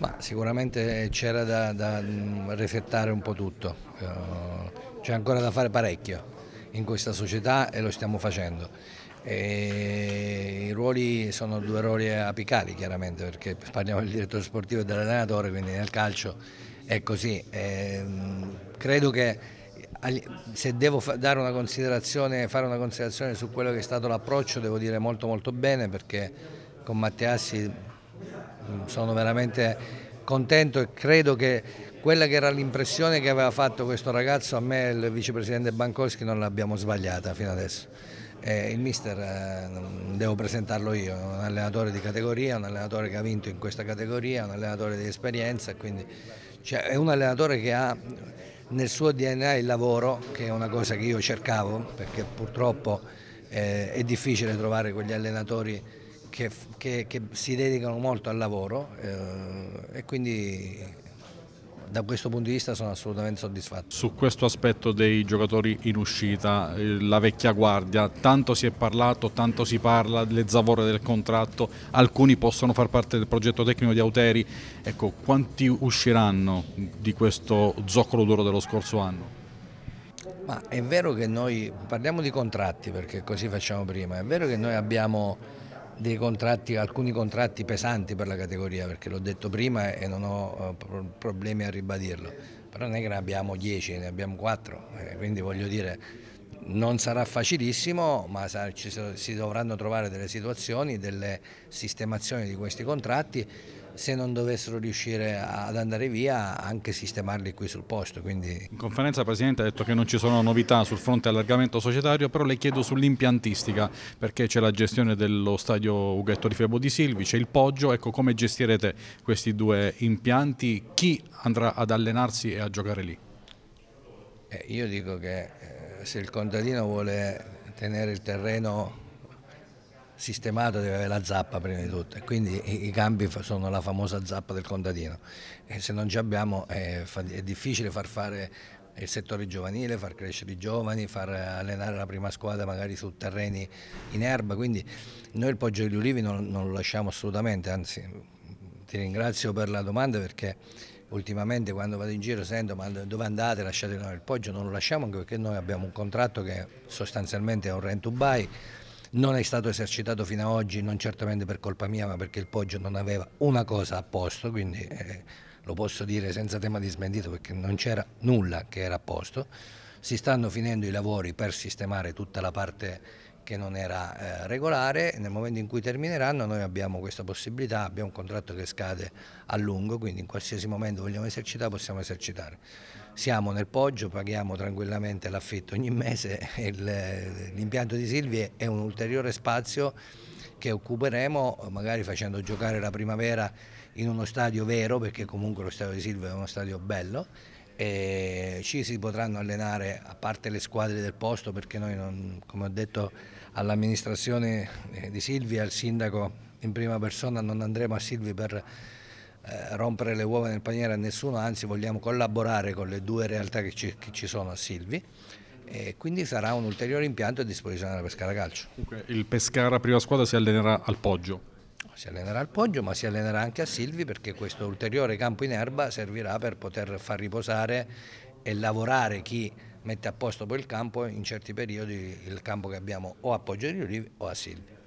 Ma sicuramente c'era da, da mm, resettare un po' tutto, eh, c'è ancora da fare parecchio in questa società e lo stiamo facendo. E I ruoli sono due ruoli apicali chiaramente perché parliamo del direttore sportivo e dell'allenatore, quindi nel calcio è così. E mm, credo che se devo dare una considerazione, fare una considerazione su quello che è stato l'approccio devo dire molto molto bene perché con Matteassi sono veramente contento e credo che quella che era l'impressione che aveva fatto questo ragazzo a me il vicepresidente Bankowski non l'abbiamo sbagliata fino adesso. Eh, il mister eh, devo presentarlo io, è un allenatore di categoria, un allenatore che ha vinto in questa categoria, un allenatore di esperienza, quindi cioè, è un allenatore che ha nel suo DNA il lavoro, che è una cosa che io cercavo, perché purtroppo eh, è difficile trovare quegli allenatori che, che, che si dedicano molto al lavoro eh, e quindi da questo punto di vista sono assolutamente soddisfatto. Su questo aspetto dei giocatori in uscita, eh, la vecchia guardia, tanto si è parlato, tanto si parla delle zavore del contratto, alcuni possono far parte del progetto tecnico di Auteri, ecco, quanti usciranno di questo zoccolo duro dello scorso anno? Ma è vero che noi, parliamo di contratti perché così facciamo prima, è vero che noi abbiamo contratti, alcuni contratti pesanti per la categoria, perché l'ho detto prima e non ho eh, problemi a ribadirlo, però non è che ne abbiamo 10, ne abbiamo 4, eh, quindi voglio dire non sarà facilissimo, ma si dovranno trovare delle situazioni, delle sistemazioni di questi contratti, se non dovessero riuscire ad andare via anche sistemarli qui sul posto. Quindi... In conferenza il Presidente ha detto che non ci sono novità sul fronte allargamento societario, però le chiedo sull'impiantistica, perché c'è la gestione dello stadio Ughetto di Febo di Silvi, c'è il Poggio, ecco come gestirete questi due impianti, chi andrà ad allenarsi e a giocare lì? Eh, io dico che eh, se il contadino vuole tenere il terreno sistemato deve avere la zappa prima di tutto, quindi i campi sono la famosa zappa del contadino e se non ci abbiamo è, eh, è difficile far fare il settore giovanile, far crescere i giovani, far allenare la prima squadra magari su terreni in erba, quindi noi il Poggio degli Ulivi non, non lo lasciamo assolutamente, anzi ti ringrazio per la domanda perché ultimamente quando vado in giro sento ma dove andate lasciate noi il poggio non lo lasciamo anche perché noi abbiamo un contratto che sostanzialmente è un rent to buy non è stato esercitato fino ad oggi non certamente per colpa mia ma perché il poggio non aveva una cosa a posto quindi eh, lo posso dire senza tema di smentito perché non c'era nulla che era a posto si stanno finendo i lavori per sistemare tutta la parte che non era eh, regolare, nel momento in cui termineranno noi abbiamo questa possibilità, abbiamo un contratto che scade a lungo, quindi in qualsiasi momento vogliamo esercitare possiamo esercitare. Siamo nel Poggio, paghiamo tranquillamente l'affitto ogni mese l'impianto di Silvie è un ulteriore spazio che occuperemo magari facendo giocare la primavera in uno stadio vero, perché comunque lo stadio di Silvio è uno stadio bello e ci si potranno allenare a parte le squadre del posto perché noi non, come ho detto all'amministrazione eh, di Silvia al sindaco in prima persona non andremo a Silvi per eh, rompere le uova nel paniere a nessuno anzi vogliamo collaborare con le due realtà che ci, che ci sono a Silvi e quindi sarà un ulteriore impianto a disposizione della Pescara Calcio. Il Pescara prima squadra si allenerà al Poggio? si allenerà al Poggio ma si allenerà anche a Silvi perché questo ulteriore campo in erba servirà per poter far riposare e lavorare chi mette a posto poi il campo in certi periodi il campo che abbiamo o a Poggio di Ulivi o a Silvi.